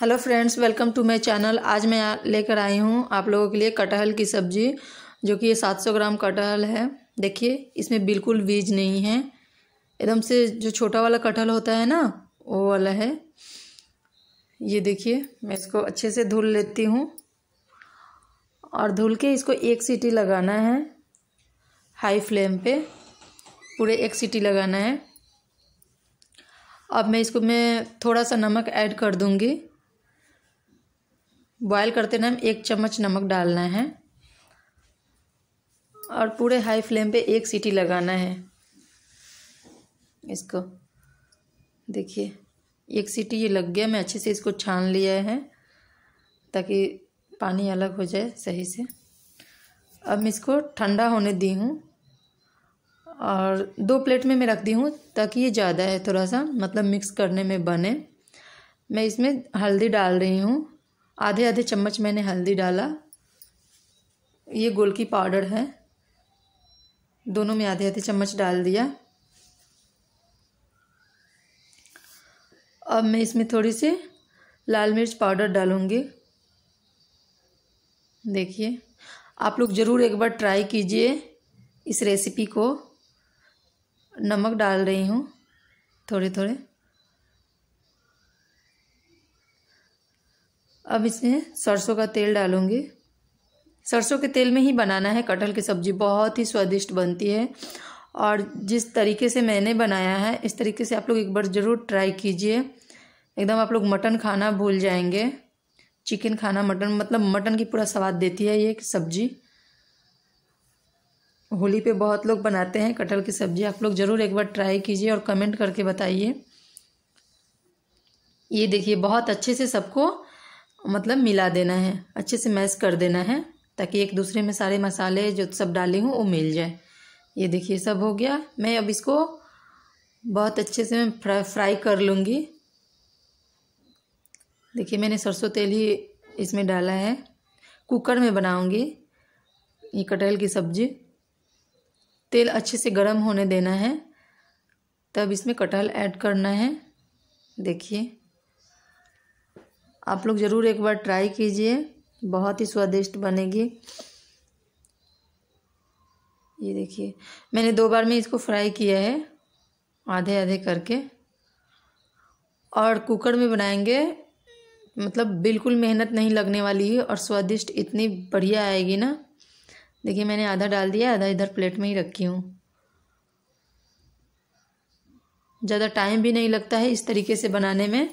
hello friends welcome to my channel आज मैं लेकर आई हूँ आप लोगों के लिए कटहल की सब्ज़ी जो कि ये 700 ग्राम कटहल है देखिए इसमें बिल्कुल बीज नहीं है एकदम से जो छोटा वाला कटहल होता है ना वो वाला है ये देखिए मैं इसको अच्छे से धुल लेती हूँ और धुल के इसको एक सीटी लगाना है हाई फ्लेम पर पूरे एक सीटी लगाना है अब मैं इसको मैं थोड़ा सा नमक ऐड कर दूँगी बॉयल करते टाइम एक चम्मच नमक डालना है और पूरे हाई फ्लेम पे एक सीटी लगाना है इसको देखिए एक सीटी ये लग गया मैं अच्छे से इसको छान लिया है ताकि पानी अलग हो जाए सही से अब मैं इसको ठंडा होने दी हूँ और दो प्लेट में मैं रख दी हूँ ताकि ये ज़्यादा है थोड़ा सा मतलब मिक्स करने में बने मैं इसमें हल्दी डाल रही हूँ आधे आधे चम्मच मैंने हल्दी डाला ये गोलकी पाउडर है दोनों में आधे आधे चम्मच डाल दिया अब मैं इसमें थोड़ी सी लाल मिर्च पाउडर डालूँगी देखिए आप लोग ज़रूर एक बार ट्राई कीजिए इस रेसिपी को नमक डाल रही हूँ थोड़े थोड़े अब इसमें सरसों का तेल डालूँगी सरसों के तेल में ही बनाना है कटहल की सब्ज़ी बहुत ही स्वादिष्ट बनती है और जिस तरीके से मैंने बनाया है इस तरीके से आप लोग एक बार ज़रूर ट्राई कीजिए एकदम आप लोग मटन खाना भूल जाएंगे चिकन खाना मटन मतलब मटन की पूरा स्वाद देती है ये सब्जी होली पे बहुत लोग बनाते हैं कटहल की सब्ज़ी आप लोग ज़रूर एक बार ट्राई कीजिए और कमेंट करके बताइए ये देखिए बहुत अच्छे से सबको मतलब मिला देना है अच्छे से मैश कर देना है ताकि एक दूसरे में सारे मसाले जो सब डाले हूँ वो मिल जाए ये देखिए सब हो गया मैं अब इसको बहुत अच्छे से मैं फ्राई फ्राई कर लूँगी देखिए मैंने सरसों तेल ही इसमें डाला है कुकर में बनाऊँगी ये कटहल की सब्ज़ी तेल अच्छे से गर्म होने देना है तब इसमें कटहल ऐड करना है देखिए आप लोग ज़रूर एक बार ट्राई कीजिए बहुत ही स्वादिष्ट बनेगी ये देखिए मैंने दो बार में इसको फ्राई किया है आधे आधे करके और कुकर में बनाएंगे मतलब बिल्कुल मेहनत नहीं लगने वाली है और स्वादिष्ट इतनी बढ़िया आएगी ना देखिए मैंने आधा डाल दिया आधा इधर प्लेट में ही रखी हूँ ज़्यादा टाइम भी नहीं लगता है इस तरीके से बनाने में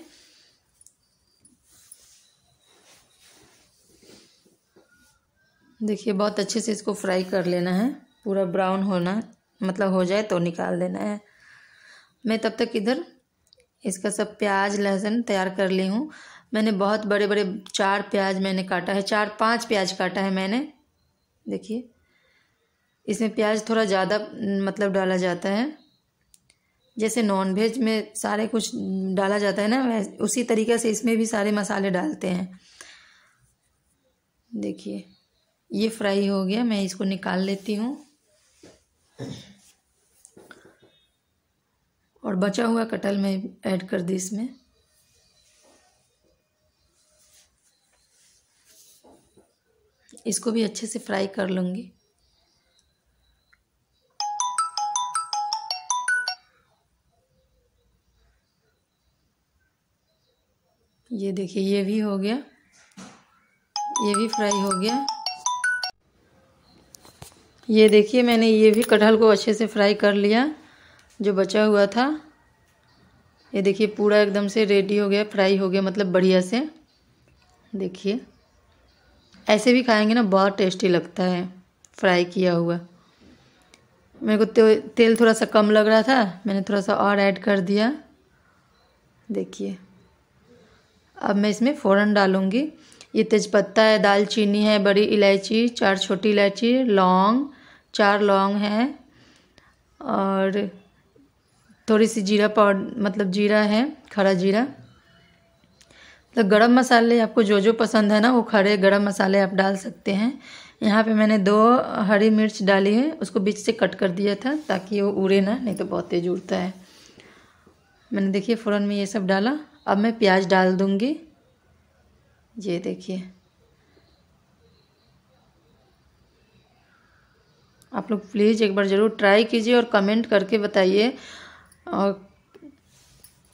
देखिए बहुत अच्छे से इसको फ्राई कर लेना है पूरा ब्राउन होना मतलब हो जाए तो निकाल देना है मैं तब तक इधर इसका सब प्याज लहसुन तैयार कर ली हूँ मैंने बहुत बड़े बड़े चार प्याज मैंने काटा है चार पांच प्याज काटा है मैंने देखिए इसमें प्याज थोड़ा ज़्यादा मतलब डाला जाता है जैसे नॉन वेज में सारे कुछ डाला जाता है ना उसी तरीके से इसमें भी सारे मसाले डालते हैं देखिए ये फ्राई हो गया मैं इसको निकाल लेती हूँ और बचा हुआ कटहल मैं ऐड कर दी इसमें इसको भी अच्छे से फ्राई कर लूँगी ये देखिए ये भी हो गया ये भी फ्राई हो गया ये देखिए मैंने ये भी कटहल को अच्छे से फ्राई कर लिया जो बचा हुआ था ये देखिए पूरा एकदम से रेडी हो गया फ्राई हो गया मतलब बढ़िया से देखिए ऐसे भी खाएंगे ना बहुत टेस्टी लगता है फ्राई किया हुआ मेरे को ते, तो तेल थोड़ा सा कम लग रहा था मैंने थोड़ा सा और ऐड कर दिया देखिए अब मैं इसमें फ़ौरन डालूँगी ये तेज़पत्ता है दालचीनी है बड़ी इलायची चार छोटी इलायची लौंग चार लौंग हैं और थोड़ी सी जीरा पाउडर मतलब जीरा है खड़ा जीरा तो गरम मसाले आपको जो जो पसंद है ना वो खड़े गरम मसाले आप डाल सकते हैं यहाँ पे मैंने दो हरी मिर्च डाली है उसको बीच से कट कर दिया था ताकि वो उड़े ना नहीं तो बहुत तेज उड़ता है मैंने देखिए फ़ौरन में ये सब डाला अब मैं प्याज डाल दूँगी ये देखिए आप लोग प्लीज़ एक बार ज़रूर ट्राई कीजिए और कमेंट करके बताइए और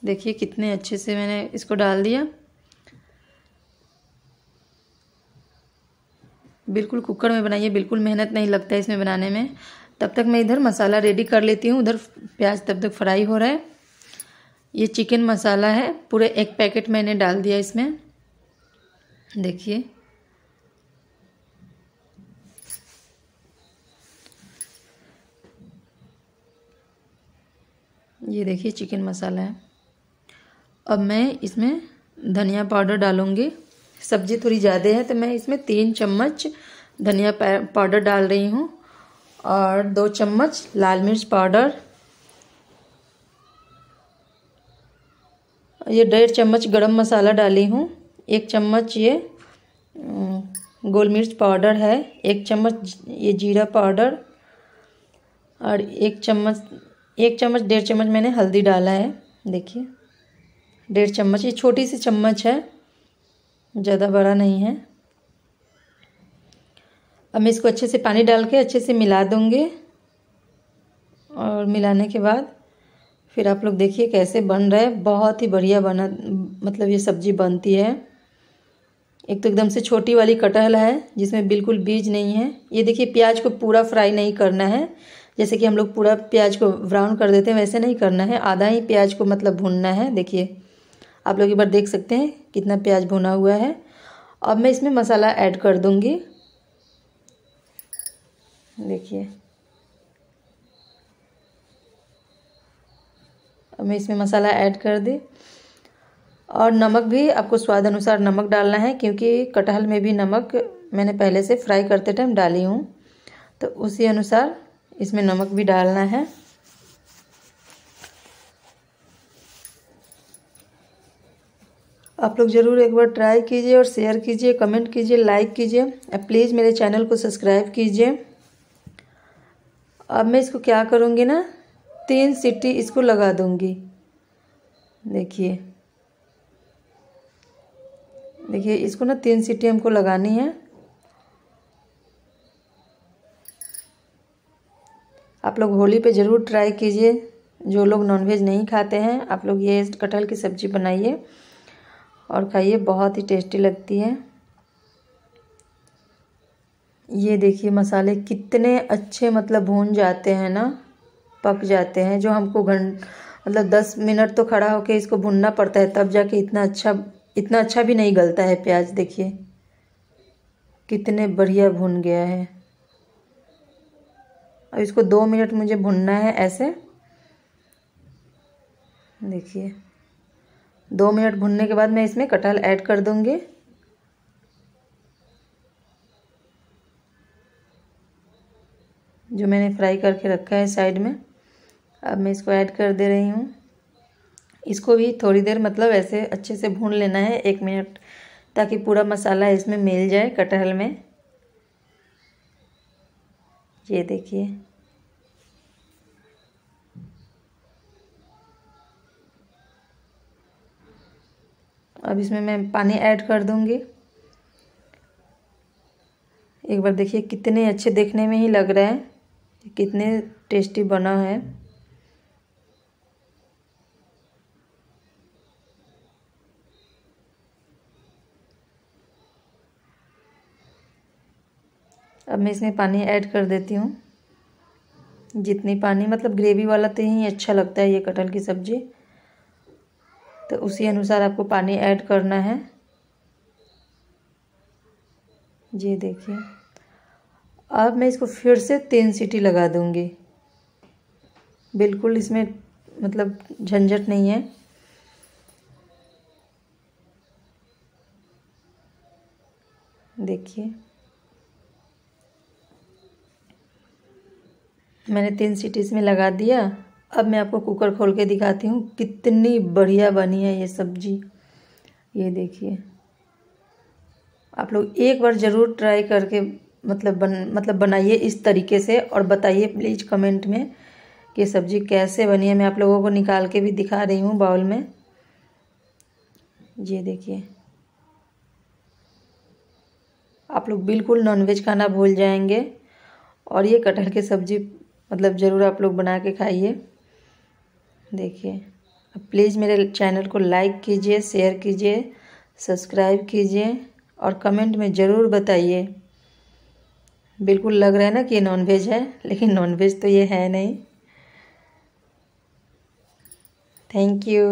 देखिए कितने अच्छे से मैंने इसको डाल दिया बिल्कुल कुकर में बनाइए बिल्कुल मेहनत नहीं लगता है इसमें बनाने में तब तक मैं इधर मसाला रेडी कर लेती हूँ उधर प्याज तब तक फ्राई हो रहा है ये चिकन मसाला है पूरे एक पैकेट मैंने डाल दिया इसमें देखिए ये देखिए चिकन मसाला है अब मैं इसमें धनिया पाउडर डालूँगी सब्ज़ी थोड़ी ज़्यादा है तो मैं इसमें तीन चम्मच धनिया पाउडर डाल रही हूँ और दो चम्मच लाल मिर्च पाउडर ये डेढ़ चम्मच गरम मसाला डाली हूँ एक चम्मच ये गोल मिर्च पाउडर है एक चम्मच ये जीरा पाउडर और एक चम्मच एक चम्मच डेढ़ चम्मच मैंने हल्दी डाला है देखिए डेढ़ चम्मच ये छोटी सी चम्मच है ज़्यादा बड़ा नहीं है अब मैं इसको अच्छे से पानी डाल के अच्छे से मिला दूँगी और मिलाने के बाद फिर आप लोग देखिए कैसे बन रहा है बहुत ही बढ़िया बना मतलब ये सब्ज़ी बनती है एक तो एकदम से छोटी वाली कटहल है जिसमें बिल्कुल बीज नहीं है ये देखिए प्याज को पूरा फ्राई नहीं करना है जैसे कि हम लोग पूरा प्याज को ब्राउन कर देते हैं वैसे नहीं करना है आधा ही प्याज को मतलब भूनना है देखिए आप लोग एक बार देख सकते हैं कितना प्याज भुना हुआ है अब मैं इसमें मसाला ऐड कर दूँगी देखिए अब मैं इसमें मसाला ऐड कर दी और नमक भी आपको स्वाद अनुसार नमक डालना है क्योंकि कटहल में भी नमक मैंने पहले से फ्राई करते टाइम डाली हूँ तो उसी अनुसार इसमें नमक भी डालना है आप लोग ज़रूर एक बार ट्राई कीजिए और शेयर कीजिए कमेंट कीजिए लाइक कीजिए और प्लीज़ मेरे चैनल को सब्सक्राइब कीजिए अब मैं इसको क्या करूँगी ना तीन सीटी इसको लगा दूँगी देखिए देखिए इसको ना तीन सीटी हमको लगानी है आप लोग होली पे ज़रूर ट्राई कीजिए जो लोग नॉनवेज नहीं खाते हैं आप लोग ये कटहल की सब्ज़ी बनाइए और खाइए बहुत ही टेस्टी लगती है ये देखिए मसाले कितने अच्छे मतलब भून जाते हैं ना पक जाते हैं जो हमको घंट मतलब दस मिनट तो खड़ा होकर इसको भूनना पड़ता है तब जाके इतना अच्छा इतना अच्छा भी नहीं गलता है प्याज देखिए कितने बढ़िया भुन गया है अब इसको दो मिनट मुझे भुनना है ऐसे देखिए दो मिनट भुनने के बाद मैं इसमें कटहल ऐड कर दूंगी जो मैंने फ्राई करके रखा है साइड में अब मैं इसको ऐड कर दे रही हूँ इसको भी थोड़ी देर मतलब ऐसे अच्छे से भून लेना है एक मिनट ताकि पूरा मसाला इसमें मिल जाए कटहल में ये देखिए अब इसमें मैं पानी ऐड कर दूंगी एक बार देखिए कितने अच्छे देखने में ही लग रहे हैं कितने टेस्टी बना है अब मैं इसमें पानी ऐड कर देती हूँ जितनी पानी मतलब ग्रेवी वाला तो ही अच्छा लगता है ये कटहल की सब्ज़ी तो उसी अनुसार आपको पानी ऐड करना है ये देखिए अब मैं इसको फिर से तीन सीटी लगा दूँगी बिल्कुल इसमें मतलब झंझट नहीं है देखिए मैंने तीन सीटीज में लगा दिया अब मैं आपको कुकर खोल के दिखाती हूँ कितनी बढ़िया बनी है ये सब्जी ये देखिए आप लोग एक बार ज़रूर ट्राई करके मतलब बन मतलब बनाइए इस तरीके से और बताइए प्लीज़ कमेंट में कि सब्ज़ी कैसे बनी है मैं आप लोगों को निकाल के भी दिखा रही हूँ बाउल में ये देखिए आप लोग बिल्कुल नॉनवेज खाना भूल जाएंगे और ये कटहल की सब्ज़ी मतलब ज़रूर आप लोग बना के खाइए देखिए प्लीज़ मेरे चैनल को लाइक कीजिए शेयर कीजिए सब्सक्राइब कीजिए और कमेंट में ज़रूर बताइए बिल्कुल लग रहा है ना कि ये नॉनवेज है लेकिन नॉनवेज तो ये है नहीं थैंक यू